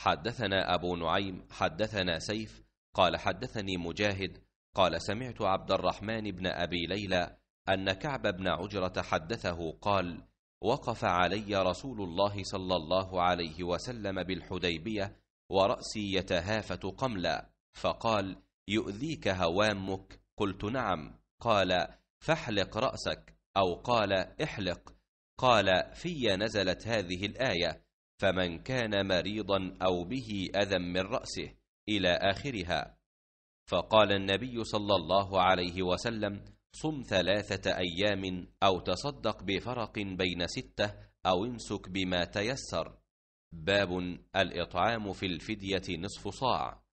حدثنا أبو نعيم حدثنا سيف قال حدثني مجاهد قال سمعت عبد الرحمن بن أبي ليلى أن كعب بن عجرة حدثه قال وقف علي رسول الله صلى الله عليه وسلم بالحديبية ورأسي يتهافت قملا فقال يؤذيك هوامك قلت نعم قال فاحلق رأسك أو قال احلق قال في نزلت هذه الآية فمن كان مريضا أو به أذى من رأسه إلى آخرها فقال النبي صلى الله عليه وسلم صم ثلاثة أيام أو تصدق بفرق بين ستة أو امسك بما تيسر باب الإطعام في الفدية نصف صاع